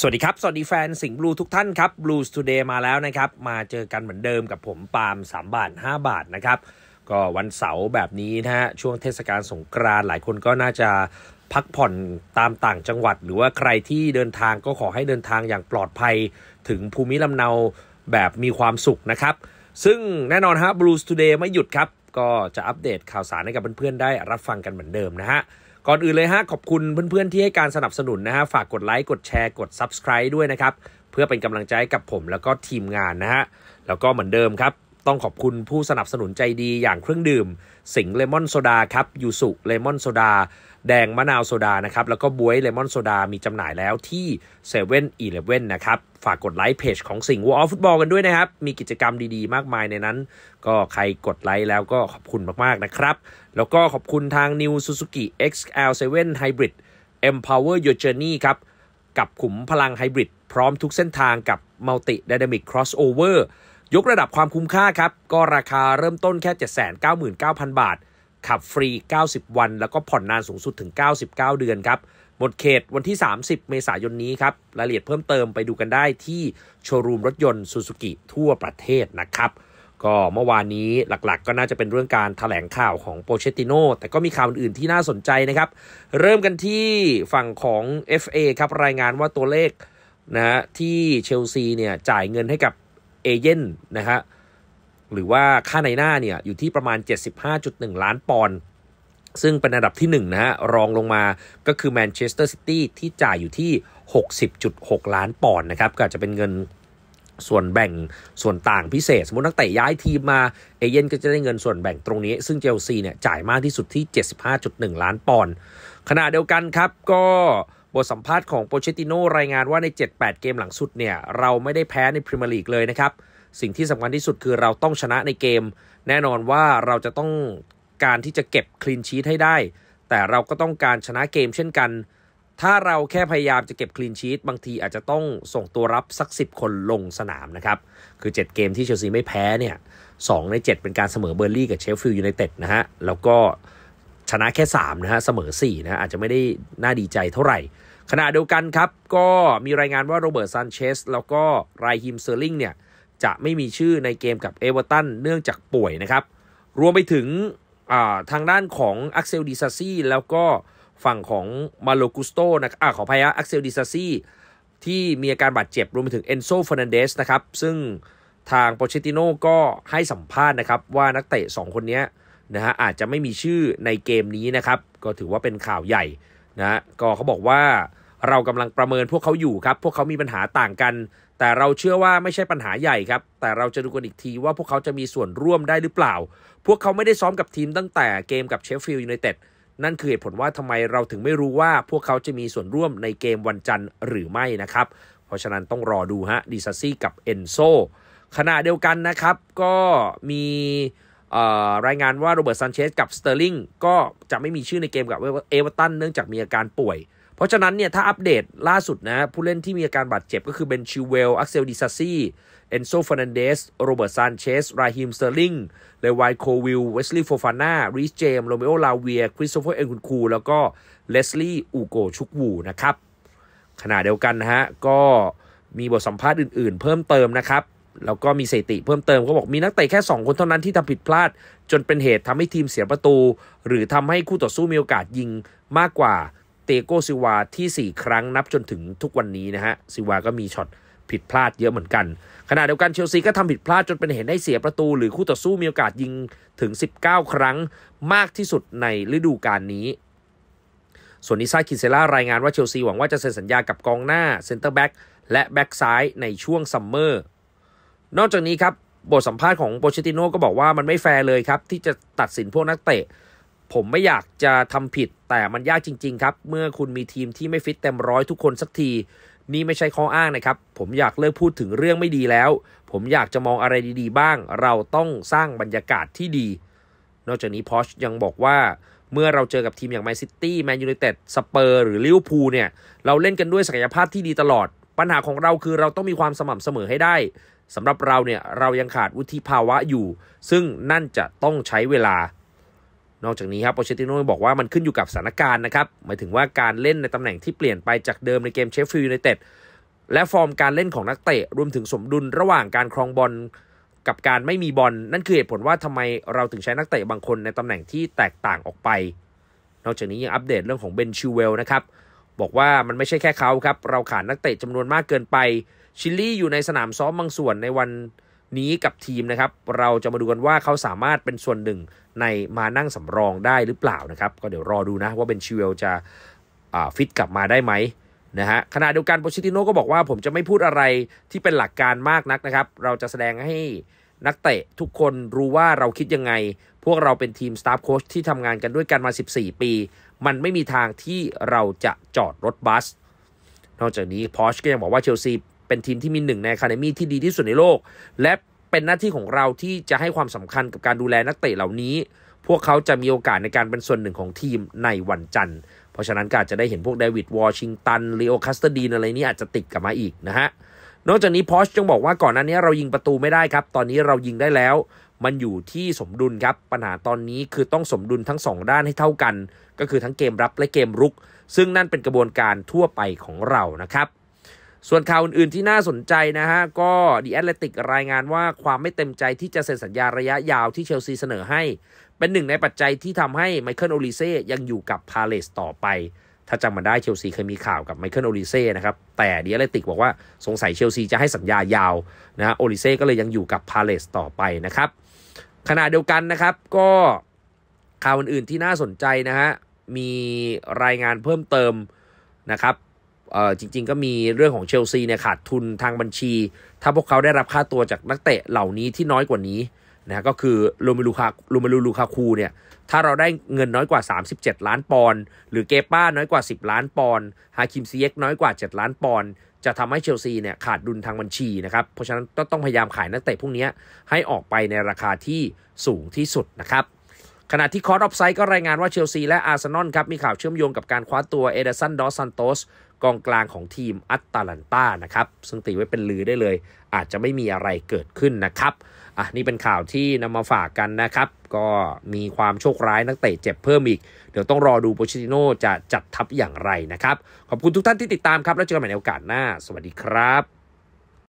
สวัสดีครับ สวัสดีแฟน สิงห์บลูทุกท่านครับบลูสตูเดย์มาแล้วนะครับ มาเจอกันเหมือนเดิมกับผม ปาล์ม3 บาท 5 บาทนะครับ ก็วันเสาร์แบบนี้นะฮะช่วงเทศกาลสงกรานต์หลายคนก็น่าจะพักผ่อนตามต่างจังหวัด หรือว่าใครที่เดินทางก็ขอให้เดินทางอย่างปลอดภัยถึงภูมิลำเนาแบบมีความสุขนะครับ ซึ่งแน่นอนฮะบลูสตูเดย์ไม่หยุดครับก็จะอัปเดตข่าวสารให้กับเพื่อนๆได้รับฟังกันเหมือนเดิมนะฮะก่อนอื่นเลยฮะขอบคุณเพื่อนๆ ที่ให้การสนับสนุนนะฮะ ฝากกดไลค์ กดแชร์กด Subscribe ด้วยนะครับ เพื่อเป็นกำลังใจกับผมแล้วก็ทีมงานนะฮะ แล้วก็เหมือนเดิมครับต้องขอบคุณผู้สนับสนุนใจดีอย่างเครื่องดื่ม สิงเลมอนโซดาครับยูสุเลมอนโซดา แดงมะนาวโซดานะครับ แล้วก็บวยเลมอนโซดามีจำหน่ายแล้วที่เซเว่นอีเเลว่นะครับ ฝากกดไลค์เพจของสิงห์วอลฟุตบอลกันด้วยนะครับ มีกิจกรรมดีๆ มากมายในนั้น ก็ใครกดไลค์แล้วก็ขอบคุณมากๆนะครับ แล้วก็ขอบคุณทาง New Suzuki XL7 Hybrid Empower Your Journey ครับ กับขุมพลังไฮบริดพร้อมทุกเส้นทางกับ Multi Dynamic Crossover ยกระดับความคุ้มค่าครับ ก็ราคาเริ่มต้นแค่799,000 บาทขับฟรี 90 วัน แล้วก็ผ่อนนานสูงสุดถึง 99 เดือนครับ หมดเขตวันที่ 30 เมษายนนี้ครับรายละเอียดเพิ่มเติมไปดูกันได้ที่โชว์รูมรถยนต์ซูซูกิทั่วประเทศนะครับ ก็เมื่อวานนี้หลักๆ ก็น่าจะเป็นเรื่องการถแถลงข่าวของโปเชติโนแต่ก็มีข่าวอื่นที่น่าสนใจนะครับเริ่มกันที่ฝั่งของ FA ครับรายงานว่าตัวเลขนะที่เชลซีเนี่ยจ่ายเงินให้กับเอเย่นนะฮะหรือว่าค่าในหน้าเนี่ยอยู่ที่ประมาณ 75.1 ล้านปอนด์ซึ่งเป็นอันดับที่1นะฮะรองลงมาก็คือแมนเชสเตอร์ซิตี้ที่จ่ายอยู่ที่ 60.6 ล้านปอนด์นะครับก็จะเป็นเงินส่วนแบ่งส่วนต่างพิเศษ สมมตินักเตะย้ายทีมมาเอเย่นก็จะได้เงินส่วนแบ่งตรงนี้ ซึ่งเจลซีเนี่ยจ่ายมากที่สุดที่ 75.1 ล้านปอนด์ขณะเดียวกันครับก็บทสัมภาษณ์ของโปเชติโนรายงานว่าใน 7-8 เกมหลังสุดเนี่ยเราไม่ได้แพ้ในพรีเมียร์ลีกเลยนะครับ สิ่งที่สำคัญที่สุดคือเราต้องชนะในเกม แน่นอนว่าเราจะต้องการที่จะเก็บคลีนชีตให้ได้ แต่เราก็ต้องการชนะเกมเช่นกัน ถ้าเราแค่พยายามจะเก็บคลีนชีตบางทีอาจจะต้องส่งตัวรับสัก 10 คนลงสนามนะครับ คือ 7 เกมที่เชลซีไม่แพ้เนี่ย2ใน 7 เป็นการเสมอเบอร์ลี่กับเชฟฟิลด์ยูไนเต็ดนะฮะแล้วก็ชนะแค่3นะฮะเสมอ4นะอาจจะไม่ได้น่าดีใจเท่าไหร่ขณะเดียวกันครับ ก็มีรายงานว่าโรเบิร์ตซันเชส แล้วก็ไรฮิมเซอร์ลิงเนี่ยจะไม่มีชื่อในเกมกับเอเวอร์ตันเนื่องจากป่วยนะครับ รวมไปถึงทางด้านของอักเซลดิซาซีแล้วก็ฝั่งของมาโลกุสโตนะครับขอพายะอักเซลดิซาซีที่มีอาการบาดเจ็บรวมไปถึงเอนโซฟอร์นันเดสนะครับ ซึ่งทางโปเชติโน่ก็ให้สัมภาษณ์นะครับว่านักเตะ2 คนนี้นะฮะอาจจะไม่มีชื่อในเกมนี้นะครับก็ถือว่าเป็นข่าวใหญ่นะก็เขาบอกว่าเรากำลังประเมินพวกเขาอยู่ครับ พวกเขามีปัญหาต่างกัน แต่เราเชื่อว่าไม่ใช่ปัญหาใหญ่ครับ แต่เราจะดูกันอีกทีว่าพวกเขาจะมีส่วนร่วมได้หรือเปล่า พวกเขาไม่ได้ซ้อมกับทีมตั้งแต่เกมกับเชฟฟิลด์ยูไนเต็ดนั่นคือเหตุผลว่าทำไมเราถึงไม่รู้ว่า พวกเขาจะมีส่วนร่วมในเกมวันจันทร์หรือไม่นะครับ เพราะฉะนั้นต้องรอดูฮะดิซัซี่กับเอนโซขณะเดียวกันนะครับก็มีรายงานว่าโรเบิร์ตซันเชสกับสเตอร์ลิงก็จะไม่มีชื่อในเกมกับเอเวอร์ตันเนื่องจากมีอาการป่วยราะฉะนั้นเนี่ยถ้าอัปเดตล่าสุดนะผู้เล่นที่มีอาการบาดเจ็บก็คือเบนชิเวล อักเซลดิซาซีเอนโซฟานันเดส โรเบิร์ตซานเชสราฮิมสเตอร์ลิง เลวายโควิล เวสลีย์โฟฟาน่าริชเจม โรเมโอลาเวีย คริสโตเฟอร์เอ็นคุนคู แล้วก็เลสลีย์อูโกชุกวูนะครับขณะเดียวกันนะฮะก็มีบทสัมภาษณ์อื่นๆ เพิ่มเติมนะครับ แล้วก็มีสถติ เพิ่มเติมก็บอก มีนักเตะแค่ 2 คนเท่านั้นที่ทำผิดพลาด จนเป็นเหตุทำให้ทีมเสียประตู หรือทำให้คู่ต่อสู้มีโอกาสยิงมากกว่าเตโกซิวาที่ 4 ครั้งนับจนถึงทุกวันนี้นะฮะซิวาก็มีช็อตผิดพลาดเยอะเหมือนกันขณะเดียวกันเชลซีก็ทำผิดพลาดจนเป็นเหตุให้เสียประตู หรือคู่ต่อสู้มีโอกาสยิงถึง 19 ครั้ง มากที่สุดในฤดูกาลนี้ ส่วนนิซาคิเซล่ารายงานว่าเชลซีหวังว่าจะเซ็นสัญญากับกองหน้าเซ็นเตอร์แบ็กและแบ็กซ้ายในช่วงซัมเมอร์นอกจากนี้ครับบทสัมภาษณ์ของโปเชติโน่ก็บอกว่ามันไม่แฟร์เลยครับที่จะตัดสินพวกนักเตะผมไม่อยากจะทำผิด แต่มันยากจริง ๆ ครับ เมื่อคุณมีทีมที่ไม่ฟิตเต็มร้อยทุกคนสักที นี่ไม่ใช่ข้ออ้างนะครับ ผมอยากเลิกพูดถึงเรื่องไม่ดีแล้ว ผมอยากจะมองอะไรดีๆ บ้าง เราต้องสร้างบรรยากาศที่ดี นอกจากนี้พอชยังบอกว่าเมื่อเราเจอกับทีมอย่างแมนซิตี้แมนยูไนเต็ดสเปอร์หรือลิเวอร์พูลเนี่ยเราเล่นกันด้วยศักยภาพที่ดีตลอด ปัญหาของเราคือเราต้องมีความสม่ำเสมอให้ได้สำหรับเราเนี่ยเรายังขาดวุฒิภาวะอยู่ ซึ่งนั่นจะต้องใช้เวลานอกจากนี้ครับโปเชติโน่บอกว่ามันขึ้นอยู่กับสถานการณ์นะครับ หมายถึงว่าการเล่นในตำแหน่งที่เปลี่ยนไปจากเดิมในเกมเชฟฟิลด์ในเต็ดและฟอร์มการเล่นของนักเตะรวมถึงสมดุลระหว่างการครองบอลกับการไม่มีบอลนั่นคือเหตุผลว่าทำไมเราถึงใช้นักเตะบางคนในตำแหน่งที่แตกต่างออกไป นอกจากนี้ยังอัปเดตเรื่องของเบนชิวเวลนะครับบอกว่ามันไม่ใช่แค่เขาครับเราขาดนักเตะจำนวนมากเกินไปชิลลี่อยู่ในสนามซ้อมบางส่วนในวันนี้กับทีมนะครับ เราจะมาดูกันว่าเขาสามารถเป็นส่วนหนึ่งในมานั่งสำรองได้หรือเปล่านะครับ ก็เดี๋ยวรอดูนะว่าเบนชิเวลจะฟิตกลับมาได้ไหมนะฮะขณะเดียวกันโปชิติโนก็บอกว่าผมจะไม่พูดอะไรที่เป็นหลักการมากนักนะครับ เราจะแสดงให้นักเตะทุกคนรู้ว่าเราคิดยังไง พวกเราเป็นทีมสตาฟโค้ชที่ทำงานกันด้วยกันมา 14 ปี มันไม่มีทางที่เราจะจอดรถบัส นอกจากนี้พอชก็ยังบอกว่าเชลซีเป็นทีมที่มีหนึ่งในคาเดมีที่ดีที่สุดในโลก และเป็นหน้าที่ของเราที่จะให้ความสำคัญกับการดูแลนักเตะเหล่านี้ พวกเขาจะมีโอกาสในการเป็นส่วนหนึ่งของทีมในวันจันทร์ เพราะฉะนั้นก็อาจจะได้เห็นพวกเดวิดวอชิงตันลีโอคัสเตอร์ดีนอะไรนี้อาจจะติดกลับมาอีกนะฮะ นอกจากนี้พอชจงบอกว่าก่อนหน้านี้เรายิงประตูไม่ได้ครับ ตอนนี้เรายิงได้แล้ว มันอยู่ที่สมดุลครับ ปัญหาตอนนี้คือต้องสมดุลทั้ง 2 ด้านให้เท่ากัน ก็คือทั้งเกมรับและเกมรุก ซึ่งนั่นเป็นกระบวนการทั่วไปของเรานะครับส่วนข่าวอื่นๆที่น่าสนใจนะฮะก็ดีแอตเลติกรายงานว่าความไม่เต็มใจที่จะเซ็นสัญญาระยะยาวที่เชลซีเสนอให้ เป็นหนึ่งในปัจจัยที่ทำให้ไมเคิลโอลิเซ่ยังอยู่กับพาเลสต่อไป ถ้าจำมาได้เชลซีเคยมีข่าวกับไมเคิลโอลิเซ่นะครับแต่ดีแอตเลติกบอกว่า สงสัยเชลซีจะให้สัญญายาวนะโอลิเซ่ก็เลยยังอยู่กับพาเลสต่อไปนะครับ ขณะเดียวกันนะครับก็ข่าวอื่น ๆที่น่าสนใจนะฮะมีรายงานเพิ่มเติมนะครับจริงๆ ก็มีเรื่องของเชลซีเนี่ยขาดทุนทางบัญชี ถ้าพวกเขาได้รับค่าตัวจากนักเตะเหล่านี้ที่น้อยกว่านี้นะก็คือโรมิลูคาโรมิลูลูคาคูเนี่ยถ้าเราได้เงินน้อยกว่า 37 ล้านปอนด์หรือเกป้าน้อยกว่า 10 ล้านปอนด์ฮาคิมซีเอ็กน้อยกว่า 7 ล้านปอนด์จะทำให้เชลซีเนี่ยขาดดุลทางบัญชีนะครับเพราะฉะนั้นก็ต้องพยายามขายนักเตะพวกนี้ให้ออกไปในราคาที่สูงที่สุดนะครับขณะที่คอร์ดออฟไซด์ก็รายงานว่าเชลซีและอาร์เซนอลครับมีข่าวเชื่อมโยงกับการคว้าตัวเอเดสันดอสซันโตสกองกลางของทีมอัตตาลันตานะครับ ซึ่งตีไว้เป็นลือได้เลย อาจจะไม่มีอะไรเกิดขึ้นนะครับอ่ะนี่เป็นข่าวที่นำมาฝากกันนะครับ ก็มีความโชคร้ายนักเตะเจ็บเพิ่มอีก เดี๋ยวต้องรอดูโปชิติโนจะจัดทัพอย่างไรนะครับ ขอบคุณทุกท่านที่ติดตามครับแล้วเจอกันใหม่ในโอกาสหน้า สวัสดีครับ